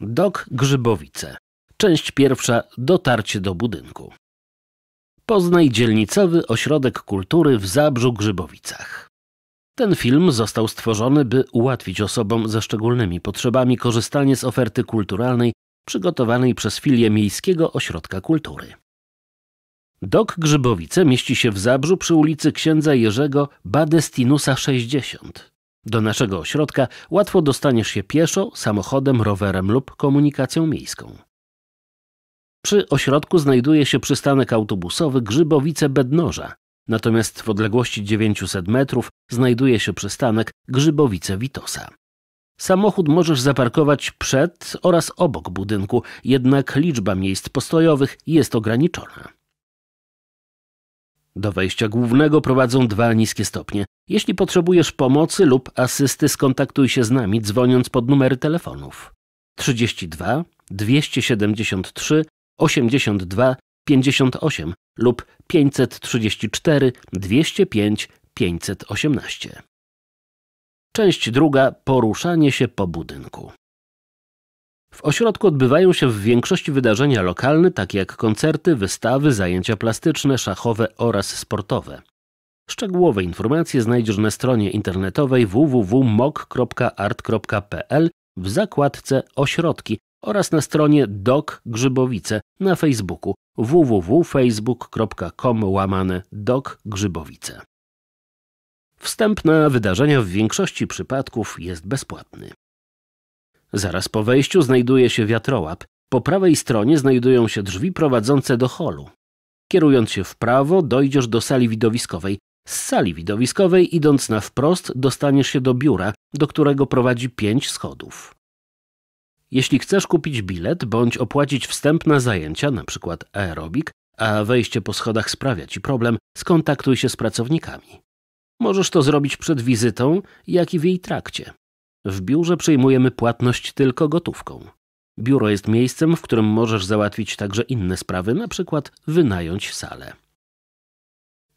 Dok Grzybowice. Część pierwsza. Dotarcie do budynku. Poznaj dzielnicowy ośrodek kultury w Zabrzu Grzybowicach. Ten film został stworzony, by ułatwić osobom ze szczególnymi potrzebami korzystanie z oferty kulturalnej przygotowanej przez filię Miejskiego Ośrodka Kultury. Dok Grzybowice mieści się w Zabrzu przy ulicy księdza Jerzego Badestinusa 60. Do naszego ośrodka łatwo dostaniesz się pieszo, samochodem, rowerem lub komunikacją miejską. Przy ośrodku znajduje się przystanek autobusowy Grzybowice-Bednoża, natomiast w odległości 900 metrów znajduje się przystanek Grzybowice-Witosa. Samochód możesz zaparkować przed oraz obok budynku, jednak liczba miejsc postojowych jest ograniczona. Do wejścia głównego prowadzą dwa niskie stopnie. Jeśli potrzebujesz pomocy lub asysty, skontaktuj się z nami dzwoniąc pod numery telefonów 32 273 82 58 lub 534 205 518. Część druga poruszanie się po budynku. W ośrodku odbywają się w większości wydarzenia lokalne, takie jak koncerty, wystawy, zajęcia plastyczne, szachowe oraz sportowe. Szczegółowe informacje znajdziesz na stronie internetowej www.mok.art.pl w zakładce Ośrodki oraz na stronie Dok Grzybowice na Facebooku www.facebook.com łamane Dok Grzybowice. Wstęp na wydarzenia w większości przypadków jest bezpłatny. Zaraz po wejściu znajduje się wiatrołap. Po prawej stronie znajdują się drzwi prowadzące do holu. Kierując się w prawo, dojdziesz do sali widowiskowej. Z sali widowiskowej, idąc na wprost, dostaniesz się do biura, do którego prowadzi pięć schodów. Jeśli chcesz kupić bilet bądź opłacić wstęp na zajęcia, np. aerobik, a wejście po schodach sprawia ci problem, skontaktuj się z pracownikami. Możesz to zrobić przed wizytą, jak i w jej trakcie. W biurze przyjmujemy płatność tylko gotówką. Biuro jest miejscem, w którym możesz załatwić także inne sprawy, na przykład wynająć salę.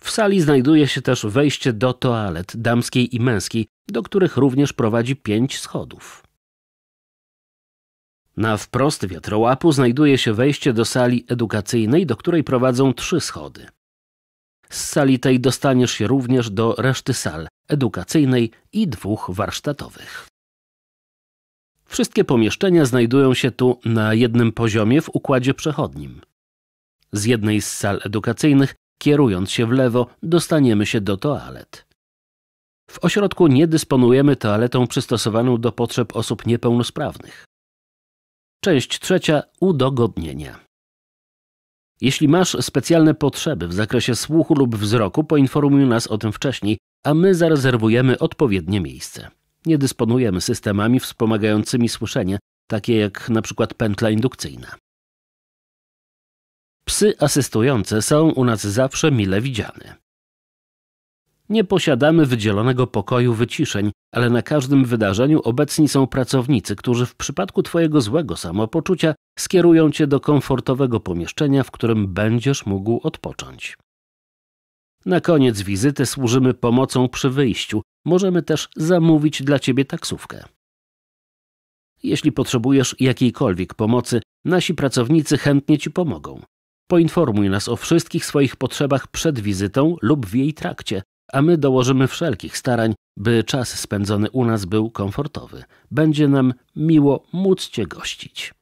W sali znajduje się też wejście do toalet damskiej i męskiej, do których również prowadzi pięć schodów. Na wprost wiatrołapu znajduje się wejście do sali edukacyjnej, do której prowadzą trzy schody. Z sali tej dostaniesz się również do reszty sal edukacyjnej i dwóch warsztatowych. Wszystkie pomieszczenia znajdują się tu na jednym poziomie w układzie przechodnim. Z jednej z sal edukacyjnych, kierując się w lewo, dostaniemy się do toalet. W ośrodku nie dysponujemy toaletą przystosowaną do potrzeb osób niepełnosprawnych. Część trzecia udogodnienia. Jeśli masz specjalne potrzeby w zakresie słuchu lub wzroku, poinformuj nas o tym wcześniej, a my zarezerwujemy odpowiednie miejsce nie dysponujemy systemami wspomagającymi słyszenie, takie jak na przykład pętla indukcyjna. Psy asystujące są u nas zawsze mile widziane. Nie posiadamy wydzielonego pokoju wyciszeń, ale na każdym wydarzeniu obecni są pracownicy, którzy w przypadku Twojego złego samopoczucia skierują Cię do komfortowego pomieszczenia, w którym będziesz mógł odpocząć. Na koniec wizyty służymy pomocą przy wyjściu. Możemy też zamówić dla Ciebie taksówkę. Jeśli potrzebujesz jakiejkolwiek pomocy, nasi pracownicy chętnie Ci pomogą. Poinformuj nas o wszystkich swoich potrzebach przed wizytą lub w jej trakcie, a my dołożymy wszelkich starań, by czas spędzony u nas był komfortowy. Będzie nam miło móc Cię gościć.